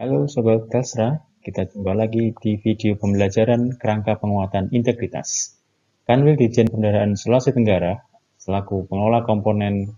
Halo Sobat Telstra, kita jumpa lagi di video pembelajaran kerangka penguatan integritas. Kanwil Dijen Pendaraan Sulawesi Tenggara, selaku pengelola komponen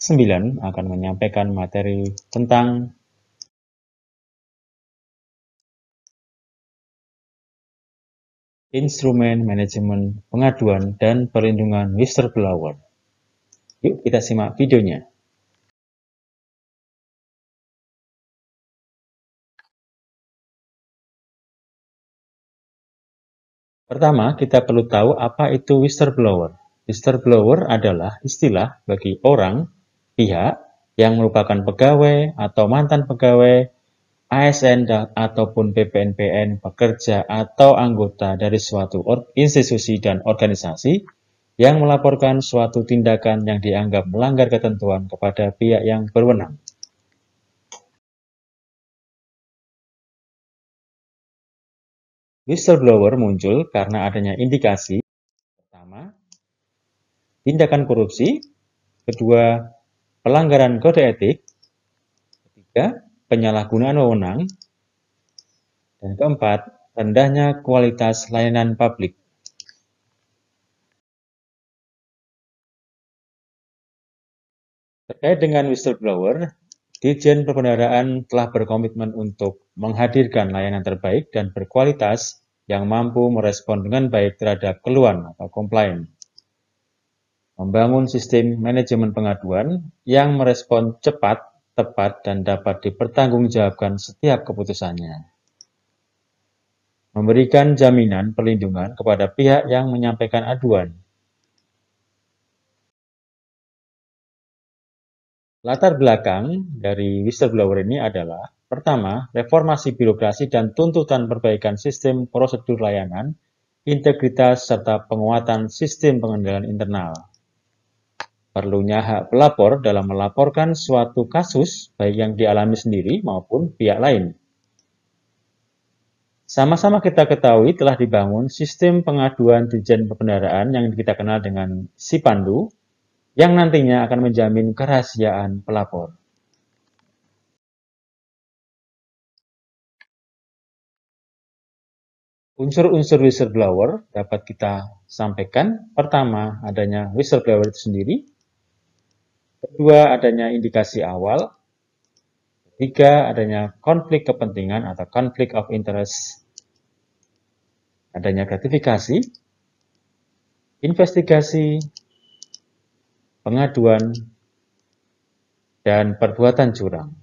9, akan menyampaikan materi tentang instrumen manajemen pengaduan dan perlindungan whistleblower. Yuk kita simak videonya. Pertama, kita perlu tahu apa itu whistleblower. Whistleblower adalah istilah bagi orang, pihak, yang merupakan pegawai atau mantan pegawai, ASN ataupun PPNPN, pekerja atau anggota dari suatu institusi dan organisasi yang melaporkan suatu tindakan yang dianggap melanggar ketentuan kepada pihak yang berwenang. Whistleblower muncul karena adanya indikasi pertama tindakan korupsi, kedua pelanggaran kode etik, ketiga penyalahgunaan wewenang, dan keempat rendahnya kualitas layanan publik. Terkait dengan whistleblower, Dijen Perbendaharaan telah berkomitmen untuk menghadirkan layanan terbaik dan berkualitas yang mampu merespon dengan baik terhadap keluhan atau komplain. Membangun sistem manajemen pengaduan yang merespon cepat, tepat, dan dapat dipertanggungjawabkan setiap keputusannya. Memberikan jaminan perlindungan kepada pihak yang menyampaikan aduan Latar belakang dari whistleblower ini adalah pertama, reformasi birokrasi dan tuntutan perbaikan sistem prosedur layanan, integritas serta penguatan sistem pengendalian internal. Perlunya hak pelapor dalam melaporkan suatu kasus baik yang dialami sendiri maupun pihak lain. Sama-sama kita ketahui telah dibangun sistem pengaduan Dijen Perbendaraan yang kita kenal dengan SIPANDU yang nantinya akan menjamin kerahasiaan pelapor. Unsur-unsur whistleblower dapat kita sampaikan. Pertama, adanya whistleblower itu sendiri. Kedua, adanya indikasi awal. Ketiga, adanya konflik kepentingan atau konflik of interest. Adanya gratifikasi, investigasi, pengaduan, dan perbuatan curang.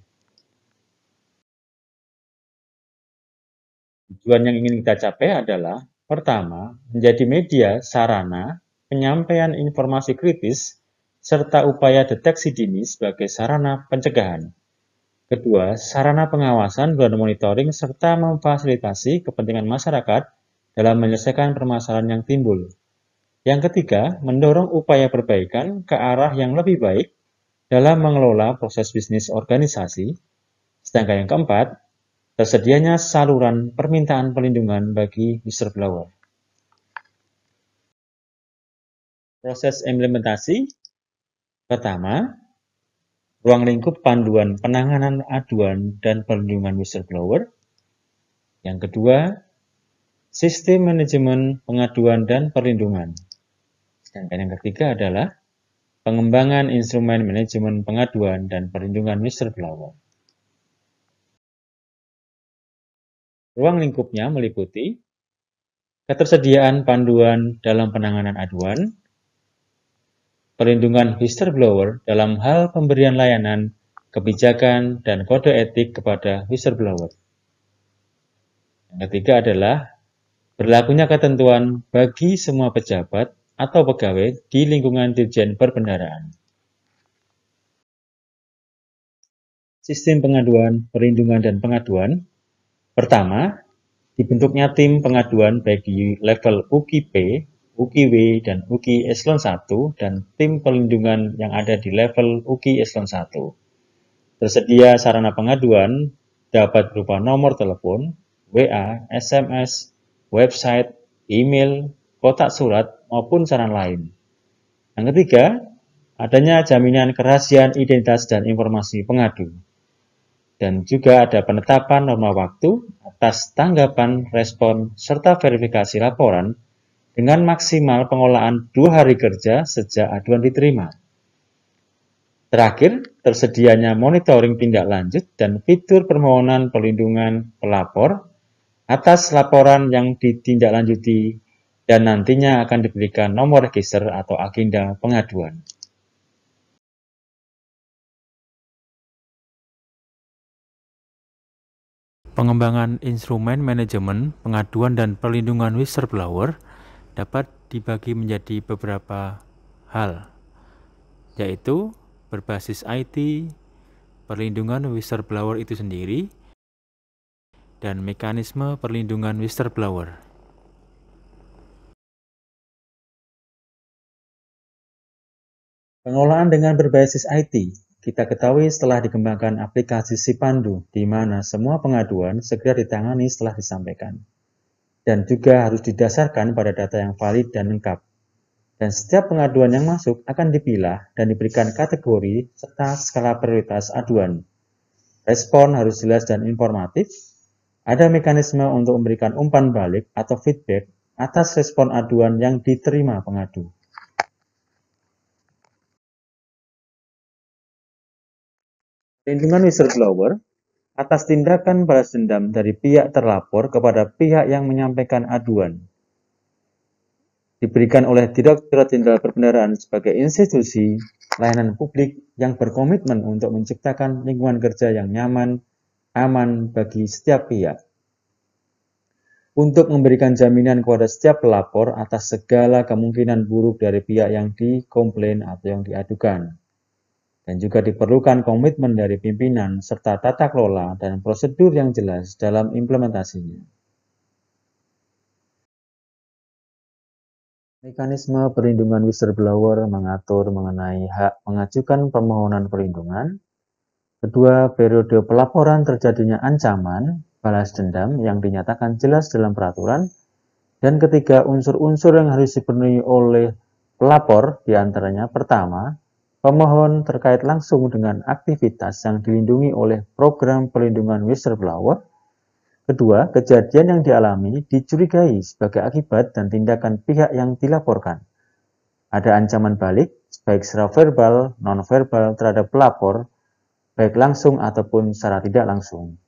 Tujuan yang ingin kita capai adalah pertama, menjadi media sarana penyampaian informasi kritis serta upaya deteksi dini sebagai sarana pencegahan. Kedua, sarana pengawasan dan monitoring serta memfasilitasi kepentingan masyarakat dalam menyelesaikan permasalahan yang timbul. Yang ketiga, mendorong upaya perbaikan ke arah yang lebih baik dalam mengelola proses bisnis organisasi. Sedangkan yang keempat, tersedianya saluran permintaan perlindungan bagi whistleblower. Proses implementasi pertama, ruang lingkup panduan penanganan aduan dan perlindungan whistleblower. Yang kedua, sistem manajemen pengaduan dan perlindungan. Sedangkan yang ketiga adalah pengembangan instrumen manajemen pengaduan dan perlindungan whistleblower. Ruang lingkupnya meliputi ketersediaan panduan dalam penanganan aduan, perlindungan whistleblower dalam hal pemberian layanan, kebijakan, dan kode etik kepada whistleblower. Yang ketiga adalah berlakunya ketentuan bagi semua pejabat atau pegawai di lingkungan Dirjen Perbendaraan. Sistem pengaduan, perlindungan, dan pengaduan Pertama, dibentuknya tim pengaduan bagi level UKIP, UKIW, dan UKI Eselon 1 dan tim perlindungan yang ada di level UKI Eselon 1. Tersedia sarana pengaduan dapat berupa nomor telepon, WA, SMS, website, email, kotak surat, maupun saran lain. Yang ketiga, adanya jaminan kerahasiaan identitas dan informasi pengadu. Dan juga ada penetapan norma waktu atas tanggapan, respon, serta verifikasi laporan dengan maksimal pengolahan dua hari kerja sejak aduan diterima. Terakhir, tersedianya monitoring tindak lanjut dan fitur permohonan perlindungan pelapor atas laporan yang ditindaklanjuti dan nantinya akan diberikan nomor register atau agenda pengaduan. Pengembangan instrumen manajemen, pengaduan, dan perlindungan whistleblower dapat dibagi menjadi beberapa hal, yaitu berbasis IT, perlindungan whistleblower itu sendiri, dan mekanisme perlindungan whistleblower. Pengelolaan dengan berbasis IT kita ketahui setelah dikembangkan aplikasi Sipandu, di mana semua pengaduan segera ditangani setelah disampaikan. Dan juga harus didasarkan pada data yang valid dan lengkap. Dan setiap pengaduan yang masuk akan dipilah dan diberikan kategori serta skala prioritas aduan. Respon harus jelas dan informatif. Ada mekanisme untuk memberikan umpan balik atau feedback atas respon aduan yang diterima pengadu. Lindungan whistleblower atas tindakan balas dendam dari pihak terlapor kepada pihak yang menyampaikan aduan diberikan oleh Direktorat Jenderal Perbendaharaan sebagai institusi layanan publik yang berkomitmen untuk menciptakan lingkungan kerja yang nyaman, aman bagi setiap pihak. Untuk memberikan jaminan kepada setiap pelapor atas segala kemungkinan buruk dari pihak yang dikomplain atau yang diadukan dan juga diperlukan komitmen dari pimpinan serta tata kelola dan prosedur yang jelas dalam implementasinya. Mekanisme perlindungan whistleblower mengatur mengenai hak mengajukan permohonan perlindungan, kedua periode pelaporan terjadinya ancaman, balas dendam yang dinyatakan jelas dalam peraturan, dan ketiga unsur-unsur yang harus dipenuhi oleh pelapor diantaranya pertama, pemohon terkait langsung dengan aktivitas yang dilindungi oleh program pelindungan whistleblower. Kedua, kejadian yang dialami dicurigai sebagai akibat dan tindakan pihak yang dilaporkan. Ada ancaman balik, baik secara verbal, non-verbal terhadap pelapor, baik langsung ataupun secara tidak langsung.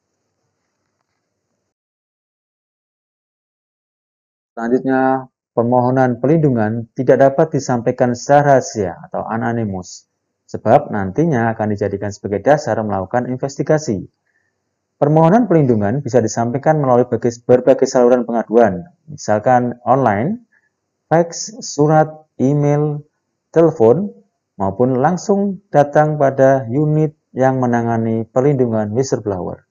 Selanjutnya, permohonan pelindungan tidak dapat disampaikan secara rahasia atau anonimus, sebab nantinya akan dijadikan sebagai dasar melakukan investigasi. Permohonan pelindungan bisa disampaikan melalui berbagai saluran pengaduan, misalkan online, fax, surat, email, telepon, maupun langsung datang pada unit yang menangani pelindungan whistleblower.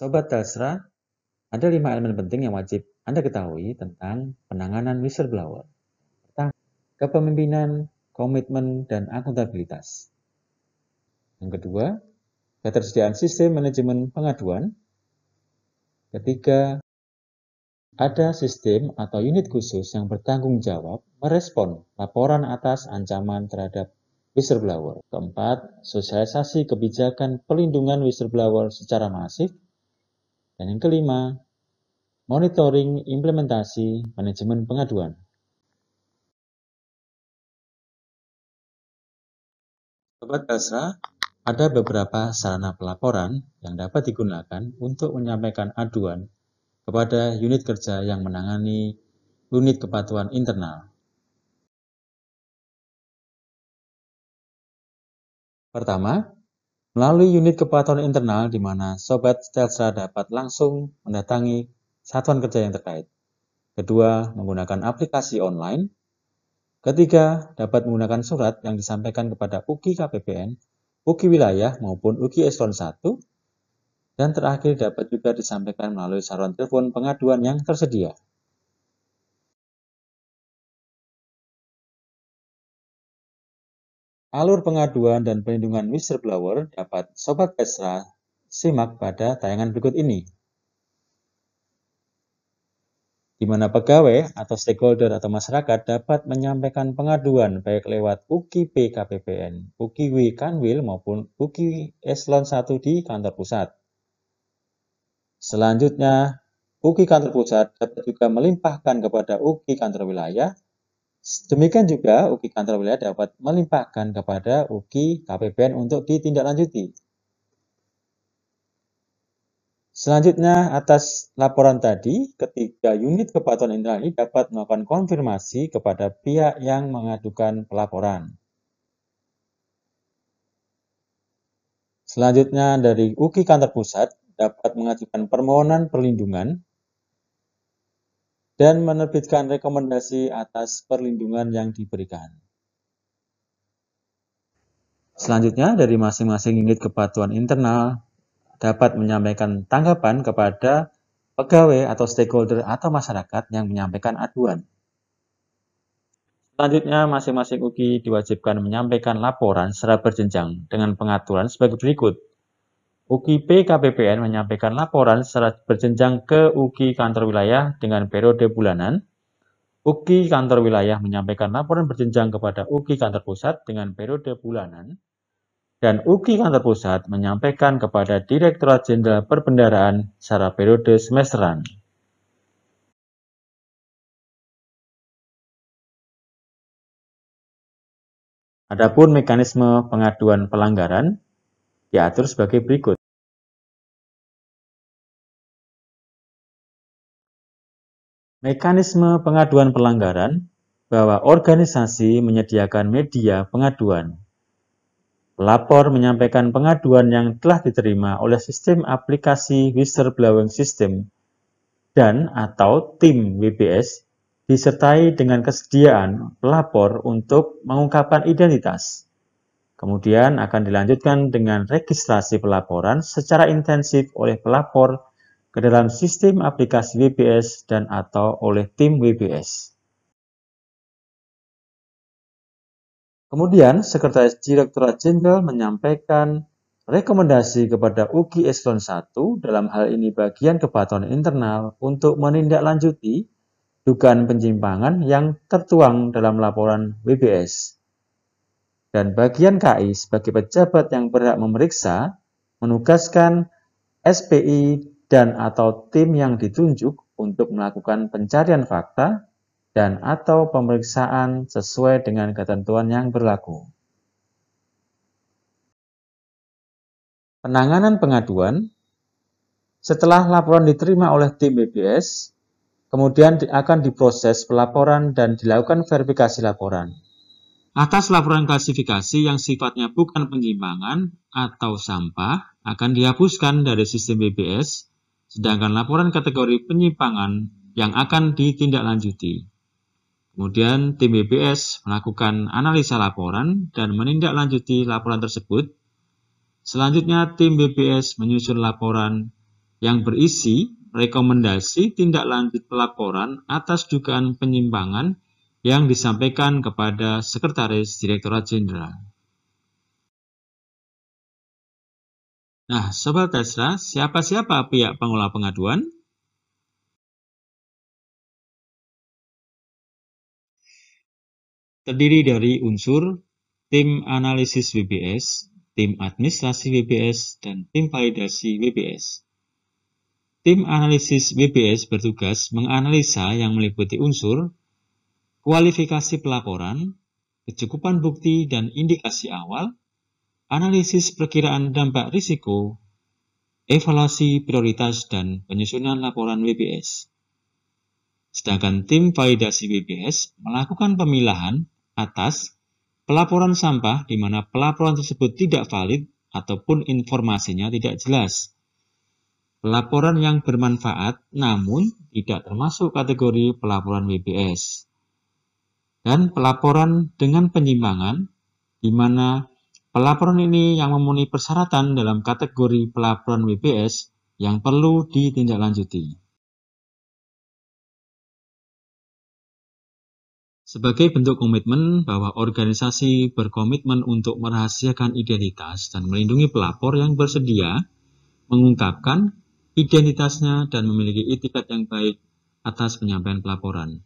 Sobat Tasra, ada lima elemen penting yang wajib Anda ketahui tentang penanganan whistleblower. Pertama, kepemimpinan, komitmen, dan akuntabilitas. Yang kedua, ketersediaan sistem manajemen pengaduan. Ketiga, ada sistem atau unit khusus yang bertanggung jawab merespon laporan atas ancaman terhadap whistleblower. Keempat, sosialisasi kebijakan pelindungan whistleblower secara masif dan yang kelima, monitoring implementasi manajemen pengaduan. Sobat Basra, ada beberapa sarana pelaporan yang dapat digunakan untuk menyampaikan aduan kepada unit kerja yang menangani unit kepatuhan internal. Pertama, melalui unit kepatuhan internal di mana Sobat Stelstra dapat langsung mendatangi satuan kerja yang terkait. Kedua, menggunakan aplikasi online. Ketiga, dapat menggunakan surat yang disampaikan kepada UKI KPPN, UKI wilayah maupun UKI eselon 1. Dan terakhir dapat juga disampaikan melalui saluran telepon pengaduan yang tersedia. Alur pengaduan dan perlindungan whistleblower dapat Sobat Kesra simak pada tayangan berikut ini. Di mana pegawai atau stakeholder atau masyarakat dapat menyampaikan pengaduan baik lewat PKPPN, KPPN, UKIW Kanwil maupun UKI Eselon 1 di kantor pusat. Selanjutnya, UKI kantor pusat dapat juga melimpahkan kepada UKI kantor wilayah Demikian juga UKI kantor wilayah dapat melimpahkan kepada UKI KPPN untuk ditindaklanjuti. Selanjutnya, atas laporan tadi, ketiga unit kepatuhan internal ini dapat melakukan konfirmasi kepada pihak yang mengadukan pelaporan. Selanjutnya, dari UKI Kantor Pusat dapat mengajukan permohonan perlindungan dan menerbitkan rekomendasi atas perlindungan yang diberikan. Selanjutnya, dari masing-masing unit kepatuan internal dapat menyampaikan tanggapan kepada pegawai atau stakeholder atau masyarakat yang menyampaikan aduan. Selanjutnya, masing-masing UGI diwajibkan menyampaikan laporan secara berjenjang dengan pengaturan sebagai berikut. UKI KPPN menyampaikan laporan secara berjenjang ke UKI kantor wilayah dengan periode bulanan. UKI kantor wilayah menyampaikan laporan berjenjang kepada UKI kantor pusat dengan periode bulanan. Dan UKI kantor pusat menyampaikan kepada Direktorat Jenderal Perbendaraan secara periode semesteran. Adapun mekanisme pengaduan pelanggaran diatur sebagai berikut. Mekanisme pengaduan pelanggaran bahwa organisasi menyediakan media pengaduan. Pelapor menyampaikan pengaduan yang telah diterima oleh sistem aplikasi whistleblowing system dan atau tim WBS disertai dengan kesediaan pelapor untuk mengungkapkan identitas. Kemudian akan dilanjutkan dengan registrasi pelaporan secara intensif oleh pelapor ke dalam sistem aplikasi WPS dan atau oleh tim WPS. Kemudian, Sekretaris Direkturat Jenderal menyampaikan rekomendasi kepada UGI Eselon 1 dalam hal ini bagian kepatuhan internal untuk menindaklanjuti dugaan penyimpangan yang tertuang dalam laporan WBS. Dan bagian KI sebagai pejabat yang berhak memeriksa menugaskan SPI dan atau tim yang ditunjuk untuk melakukan pencarian fakta dan atau pemeriksaan sesuai dengan ketentuan yang berlaku. Penanganan pengaduan setelah laporan diterima oleh tim BPS, kemudian akan diproses pelaporan dan dilakukan verifikasi laporan. Atas laporan klasifikasi yang sifatnya bukan penyimpangan atau sampah akan dihapuskan dari sistem BPS Sedangkan laporan kategori penyimpangan yang akan ditindaklanjuti. Kemudian tim BPS melakukan analisa laporan dan menindaklanjuti laporan tersebut. Selanjutnya tim BPS menyusun laporan yang berisi rekomendasi tindak lanjut pelaporan atas dugaan penyimpangan yang disampaikan kepada Sekretaris Direktorat Jenderal. Nah, Sobat Tesla, siapa-siapa pihak pengelola pengaduan? Terdiri dari unsur tim analisis WBS, tim administrasi WBS, dan tim validasi WBS. Tim analisis WBS bertugas menganalisa yang meliputi unsur kualifikasi pelaporan, kecukupan bukti dan indikasi awal, analisis perkiraan dampak risiko, evaluasi prioritas dan penyusunan laporan WBS. Sedangkan tim validasi WBS melakukan pemilahan atas pelaporan sampah di mana pelaporan tersebut tidak valid ataupun informasinya tidak jelas. Pelaporan yang bermanfaat namun tidak termasuk kategori pelaporan WBS. Dan pelaporan dengan penyimpangan di mana Pelaporan ini yang memenuhi persyaratan dalam kategori pelaporan WPS yang perlu ditindaklanjuti. Sebagai bentuk komitmen bahwa organisasi berkomitmen untuk merahasiakan identitas dan melindungi pelapor yang bersedia mengungkapkan identitasnya dan memiliki etikat yang baik atas penyampaian pelaporan.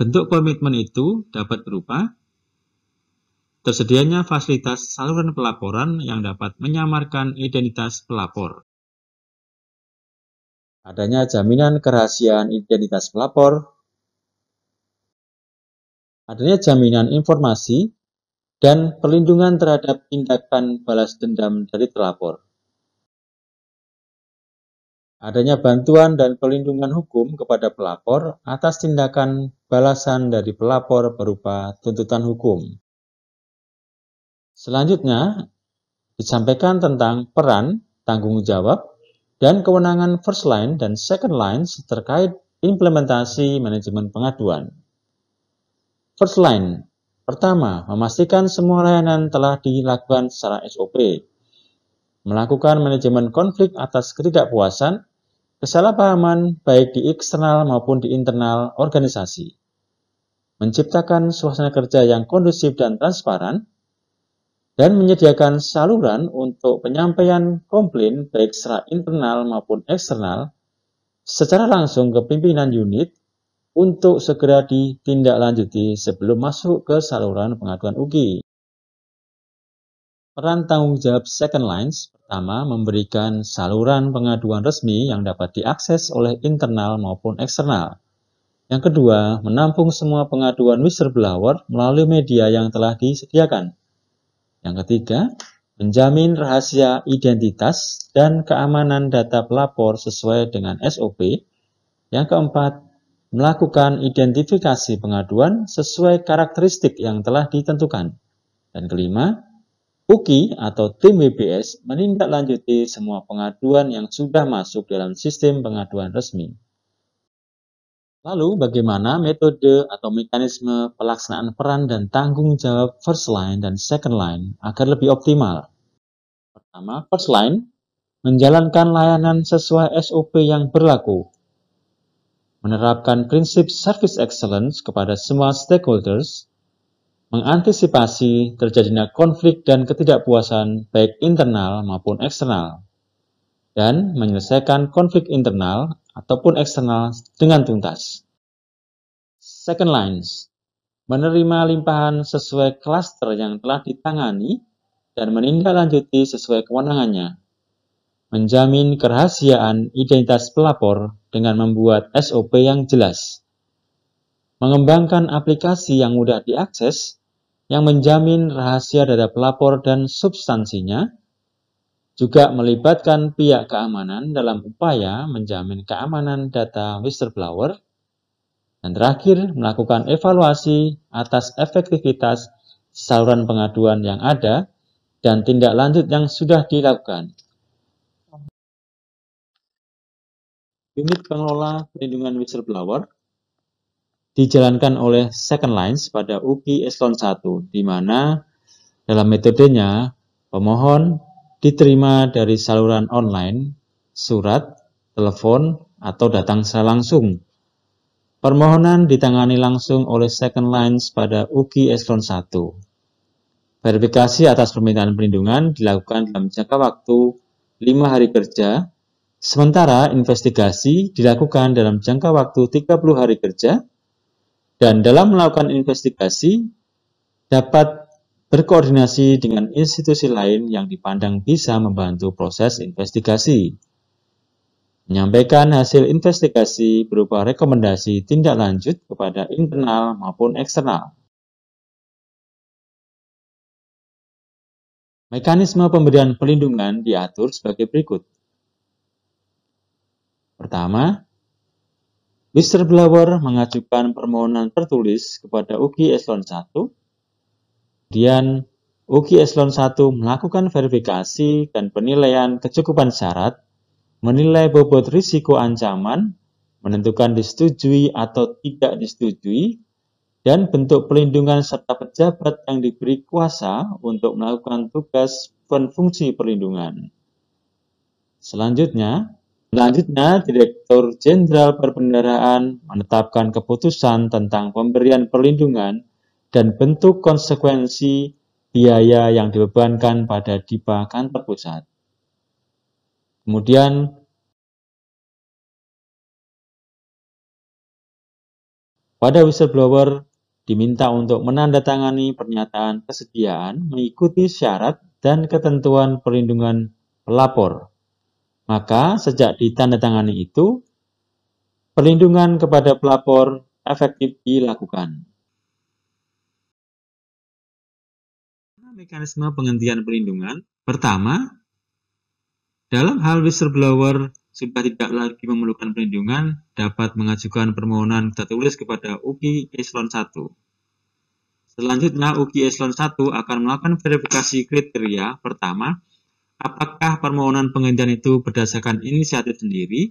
Bentuk komitmen itu dapat berupa Tersedianya fasilitas saluran pelaporan yang dapat menyamarkan identitas pelapor. Adanya jaminan kerahasiaan identitas pelapor. Adanya jaminan informasi dan perlindungan terhadap tindakan balas dendam dari pelapor. Adanya bantuan dan perlindungan hukum kepada pelapor atas tindakan balasan dari pelapor berupa tuntutan hukum. Selanjutnya, disampaikan tentang peran, tanggung jawab, dan kewenangan first line dan second line terkait implementasi manajemen pengaduan. First line, pertama, memastikan semua layanan telah dilakukan secara SOP. Melakukan manajemen konflik atas ketidakpuasan, kesalahpahaman baik di eksternal maupun di internal organisasi. Menciptakan suasana kerja yang kondusif dan transparan, dan menyediakan saluran untuk penyampaian komplain baik secara internal maupun eksternal secara langsung ke pimpinan unit untuk segera ditindaklanjuti sebelum masuk ke saluran pengaduan UGI. Peran tanggung jawab second lines pertama memberikan saluran pengaduan resmi yang dapat diakses oleh internal maupun eksternal. Yang kedua, menampung semua pengaduan whistleblower melalui media yang telah disediakan. Yang ketiga, menjamin rahasia identitas dan keamanan data pelapor sesuai dengan SOP. Yang keempat, melakukan identifikasi pengaduan sesuai karakteristik yang telah ditentukan. Dan kelima, UKI atau tim WBS menindaklanjuti semua pengaduan yang sudah masuk dalam sistem pengaduan resmi. Lalu, bagaimana metode atau mekanisme pelaksanaan peran dan tanggung jawab first line dan second line agar lebih optimal? Pertama, first line menjalankan layanan sesuai SOP yang berlaku, menerapkan prinsip service excellence kepada semua stakeholders, mengantisipasi terjadinya konflik dan ketidakpuasan baik internal maupun eksternal, dan menyelesaikan konflik internal ataupun eksternal dengan tuntas. Second lines, menerima limpahan sesuai klaster yang telah ditangani dan menindaklanjuti sesuai kewenangannya. Menjamin kerahasiaan identitas pelapor dengan membuat SOP yang jelas. Mengembangkan aplikasi yang mudah diakses yang menjamin rahasia data pelapor dan substansinya juga melibatkan pihak keamanan dalam upaya menjamin keamanan data whistleblower, dan terakhir melakukan evaluasi atas efektivitas saluran pengaduan yang ada dan tindak lanjut yang sudah dilakukan. Unit Pengelola Perlindungan Whistleblower dijalankan oleh Second Lines pada UKI Eselon 1, di mana dalam metodenya pemohon, diterima dari saluran online, surat, telepon, atau datang secara langsung. Permohonan ditangani langsung oleh Second Lines pada UKI Eselon 1. Verifikasi atas permintaan perlindungan dilakukan dalam jangka waktu 5 hari kerja, sementara investigasi dilakukan dalam jangka waktu 30 hari kerja, dan dalam melakukan investigasi dapat berkoordinasi dengan institusi lain yang dipandang bisa membantu proses investigasi, menyampaikan hasil investigasi berupa rekomendasi tindak lanjut kepada internal maupun eksternal. Mekanisme pemberian pelindungan diatur sebagai berikut. Pertama, whistleblower mengajukan permohonan tertulis kepada UGI Eselon 1 Kemudian Uki Eselon 1 melakukan verifikasi dan penilaian kecukupan syarat, menilai bobot risiko ancaman, menentukan disetujui atau tidak disetujui, dan bentuk pelindungan serta pejabat yang diberi kuasa untuk melakukan tugas dan perlindungan. Selanjutnya, selanjutnya Direktur Jenderal Perbendaraan menetapkan keputusan tentang pemberian perlindungan dan bentuk konsekuensi biaya yang dibebankan pada DIPA kantor pusat. Kemudian pada whistleblower diminta untuk menandatangani pernyataan kesediaan mengikuti syarat dan ketentuan perlindungan pelapor. Maka sejak ditandatangani itu, perlindungan kepada pelapor efektif dilakukan. mekanisme penghentian perlindungan? Pertama, dalam hal whistleblower sudah tidak lagi memerlukan perlindungan, dapat mengajukan permohonan tertulis kepada UKI Eselon 1. Selanjutnya, UKI Eselon 1 akan melakukan verifikasi kriteria pertama, apakah permohonan penghentian itu berdasarkan inisiatif sendiri.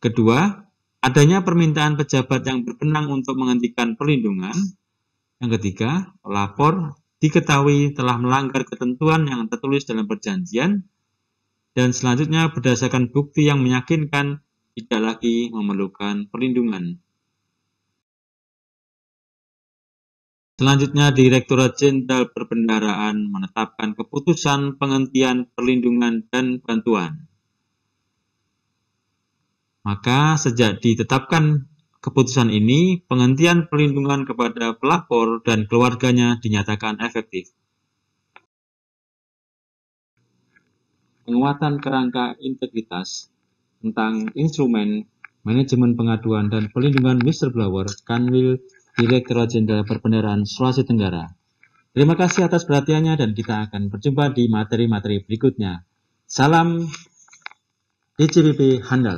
Kedua, adanya permintaan pejabat yang berwenang untuk menghentikan perlindungan. Yang ketiga, lapor diketahui telah melanggar ketentuan yang tertulis dalam perjanjian, dan selanjutnya berdasarkan bukti yang meyakinkan tidak lagi memerlukan perlindungan. Selanjutnya, Direktorat Jenderal Perbendaraan menetapkan keputusan penghentian perlindungan dan bantuan. Maka sejak ditetapkan Keputusan ini, penghentian perlindungan kepada pelapor dan keluarganya dinyatakan efektif. Penguatan kerangka integritas tentang instrumen manajemen pengaduan dan perlindungan whistleblower Kanwil Direktur Jenderal Perbendaraan Sulawesi Tenggara. Terima kasih atas perhatiannya dan kita akan berjumpa di materi-materi berikutnya. Salam DCBP Handal.